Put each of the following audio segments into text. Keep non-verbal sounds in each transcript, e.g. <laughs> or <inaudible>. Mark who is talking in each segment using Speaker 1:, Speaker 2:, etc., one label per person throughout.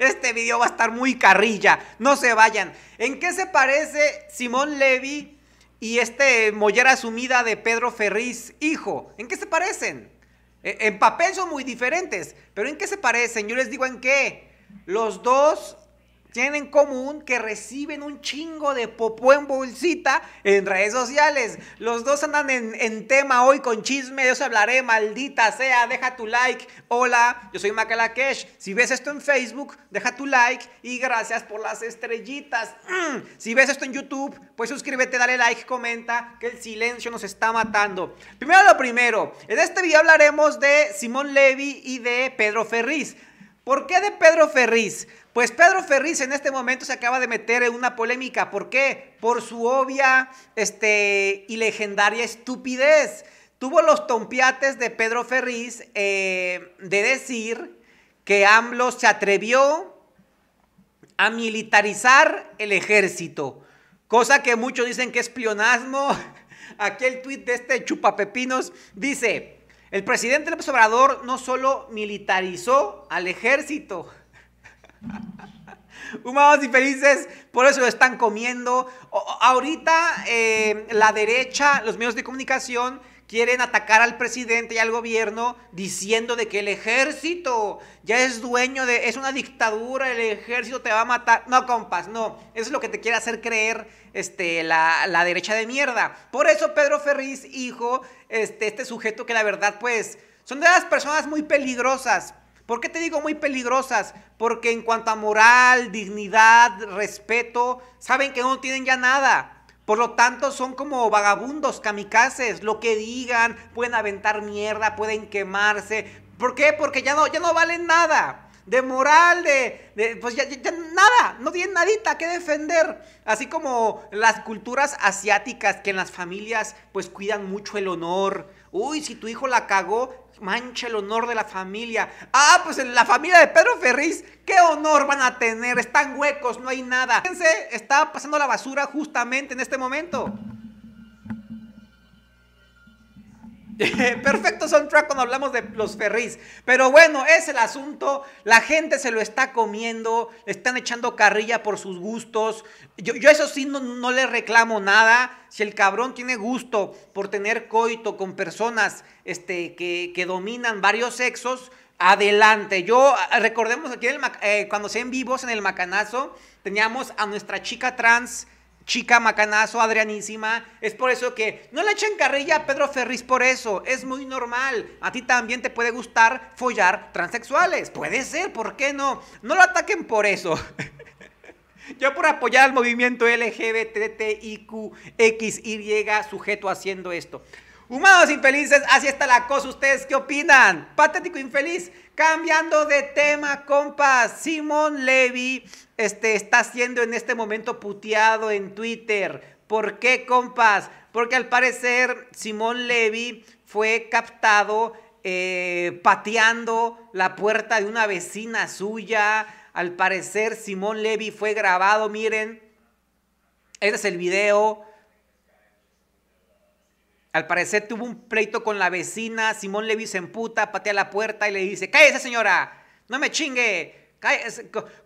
Speaker 1: Este video va a estar muy carrilla. No se vayan. ¿En qué se parece Simón Levy y este mollera sumida de Pedro Ferriz, hijo? ¿En qué se parecen? E, en papel son muy diferentes, pero ¿en qué se parecen? Yo les digo en qué. Los dos tienen en común que reciben un chingo de popó en bolsita en redes sociales. Los dos andan en, tema hoy con chisme, yo se hablaré, maldita sea, deja tu like. Hola, yo soy Macalakesh, Si ves esto en Facebook, deja tu like y gracias por las estrellitas. Mm, si ves esto en YouTube, pues suscríbete, dale like, comenta, que el silencio nos está matando. Primero lo primero, en este video hablaremos de Simón Levy y de Pedro Ferriz. ¿Por qué de Pedro Ferriz? Pues Pedro Ferriz en este momento se acaba de meter en una polémica. ¿Por qué? Por su obvia este, y legendaria estupidez. Tuvo los tompiates de Pedro Ferriz eh, de decir que AMLO se atrevió a militarizar el ejército. Cosa que muchos dicen que es pionazmo. <laughs> Aquí el tuit de este chupapepinos dice... El presidente López Obrador no solo militarizó al ejército. <laughs> Humanos y felices, por eso lo están comiendo. ahorita eh, la derecha, los medios de comunicación quieren atacar al presidente y al gobierno diciendo de que el ejército ya es dueño de, es una dictadura, el ejército te va a matar. No, compas, no. Eso es lo que te quiere hacer creer este, la, la derecha de mierda. Por eso Pedro Ferriz, hijo, este, este sujeto que la verdad, pues, son de las personas muy peligrosas. ¿Por qué te digo muy peligrosas? Porque en cuanto a moral, dignidad, respeto, saben que no tienen ya nada. Por lo tanto, son como vagabundos, kamikazes, lo que digan, pueden aventar mierda, pueden quemarse. ¿Por qué? Porque ya no, ya no valen nada de moral, de, pues ya, nada, no tienen nadita que defender. Así como las culturas asiáticas que en las familias pues cuidan mucho el honor. Uy, si tu hijo la cagó, mancha el honor de la familia. Ah, pues en la familia de Pedro Ferriz, qué honor van a tener, están huecos, no hay nada. Fíjense, está pasando la basura justamente en este momento. <laughs> Perfecto soundtrack cuando hablamos de los ferries. Pero bueno, es el asunto. La gente se lo está comiendo. están echando carrilla por sus gustos. Yo, eso sí no, le reclamo nada. Si el cabrón tiene gusto por tener coito con personas este, que, dominan varios sexos, adelante. Yo, recordemos aquí eh, cuando se en vivos en el Macanazo, teníamos a nuestra chica trans chica macanazo, Adrianísima. Es por eso que no le echen carrilla a Pedro Ferris por eso. Es muy normal. A ti también te puede gustar follar transexuales. Puede ser, ¿por qué no? No lo ataquen por eso. <laughs> Yo por apoyar al movimiento y LGBTIQXY sujeto haciendo esto. Humanos infelices, así está la cosa. ¿Ustedes qué opinan? Patético infeliz. Cambiando de tema, compas. Simón Levy este, está siendo en este momento puteado en Twitter. ¿Por qué, compas? Porque al parecer Simón Levy fue captado eh, pateando la puerta de una vecina suya. Al parecer Simón Levy fue grabado, miren. Este es el video al parecer tuvo un pleito con la vecina, Simón Levy se emputa, patea la puerta y le dice, cállese señora, no me chingue.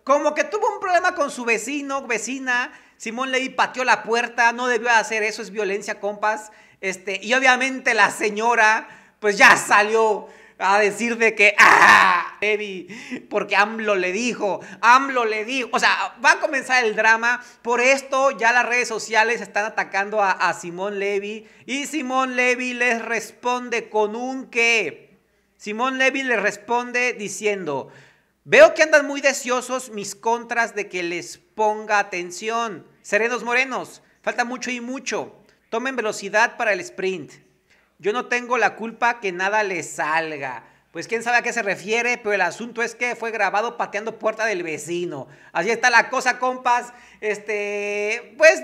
Speaker 1: Como que tuvo un problema con su vecino, vecina. Simón Levy pateó la puerta, no debió hacer eso, es violencia, compas. Este, y obviamente la señora, pues ya salió a decir de que, ¡ah! Baby, porque AMLO le dijo, AMLO le dijo. O sea, va a comenzar el drama. Por esto ya las redes sociales están atacando a, a Simón Levy. Y Simón Levy les responde con un qué. Simón Levy les responde diciendo, veo que andan muy deseosos mis contras de que les ponga atención. Serenos morenos, falta mucho y mucho. Tomen velocidad para el sprint. Yo no tengo la culpa que nada le salga. Pues quién sabe a qué se refiere, pero el asunto es que fue grabado pateando puerta del vecino. Así está la cosa, compas. Este, pues,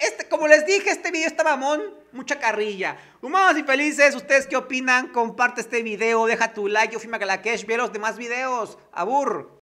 Speaker 1: este, como les dije, este video está mamón, mucha carrilla. Humanos y felices, ¿ustedes qué opinan? Comparte este video, deja tu like, yo fui Magalakesh, ve los demás videos. Abur.